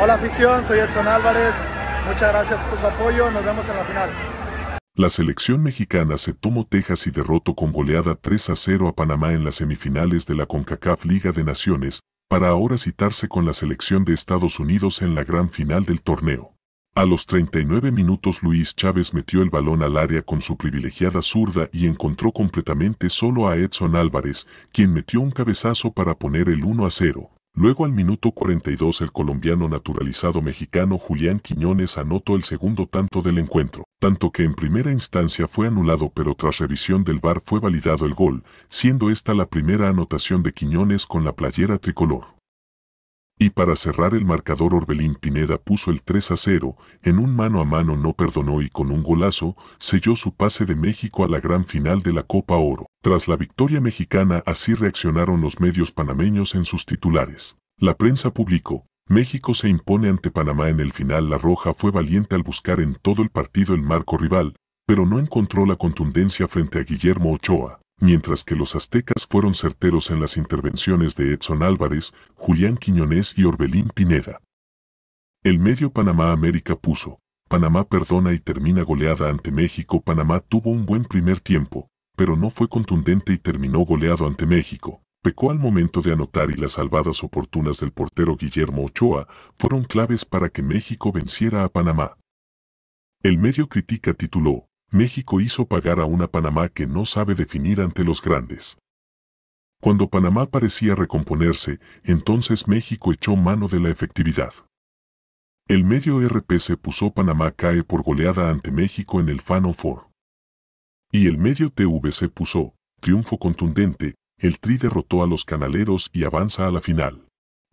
Hola afición, soy Edson Álvarez. Muchas gracias por su apoyo. Nos vemos en la final. La selección mexicana se tomó Texas y derrotó con goleada 3 a 0 a Panamá en las semifinales de la CONCACAF Liga de Naciones, para ahora citarse con la selección de Estados Unidos en la gran final del torneo. A los 39 minutos Luis Chávez metió el balón al área con su privilegiada zurda y encontró completamente solo a Edson Álvarez, quien metió un cabezazo para poner el 1 a 0. Luego al minuto 42 el colombiano naturalizado mexicano Julián Quiñones anotó el segundo tanto del encuentro, tanto que en primera instancia fue anulado pero tras revisión del VAR fue validado el gol, siendo esta la primera anotación de Quiñones con la playera tricolor. Y para cerrar el marcador Orbelín Pineda puso el 3 a 0, en un mano a mano no perdonó y con un golazo selló su pase de México a la gran final de la Copa Oro. Tras la victoria mexicana así reaccionaron los medios panameños en sus titulares. La prensa publicó, México se impone ante Panamá en el final La Roja fue valiente al buscar en todo el partido el marco rival, pero no encontró la contundencia frente a Guillermo Ochoa mientras que los aztecas fueron certeros en las intervenciones de Edson Álvarez, Julián Quiñones y Orbelín Pineda. El medio Panamá América puso, Panamá perdona y termina goleada ante México. Panamá tuvo un buen primer tiempo, pero no fue contundente y terminó goleado ante México. Pecó al momento de anotar y las salvadas oportunas del portero Guillermo Ochoa fueron claves para que México venciera a Panamá. El medio critica tituló, México hizo pagar a una Panamá que no sabe definir ante los grandes. Cuando Panamá parecía recomponerse, entonces México echó mano de la efectividad. El medio RP se puso Panamá cae por goleada ante México en el Final Four. Y el medio se puso, triunfo contundente, el Tri derrotó a los canaleros y avanza a la final.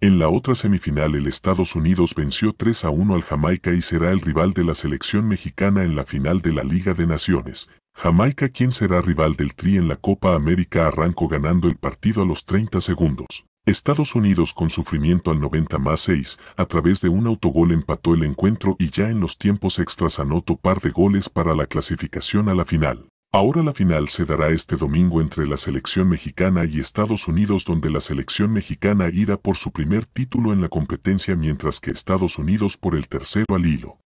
En la otra semifinal el Estados Unidos venció 3 a 1 al Jamaica y será el rival de la selección mexicana en la final de la Liga de Naciones. Jamaica quien será rival del Tri en la Copa América arrancó ganando el partido a los 30 segundos. Estados Unidos con sufrimiento al 90 más 6, a través de un autogol empató el encuentro y ya en los tiempos extras anotó par de goles para la clasificación a la final. Ahora la final se dará este domingo entre la selección mexicana y Estados Unidos donde la selección mexicana irá por su primer título en la competencia mientras que Estados Unidos por el tercero al hilo.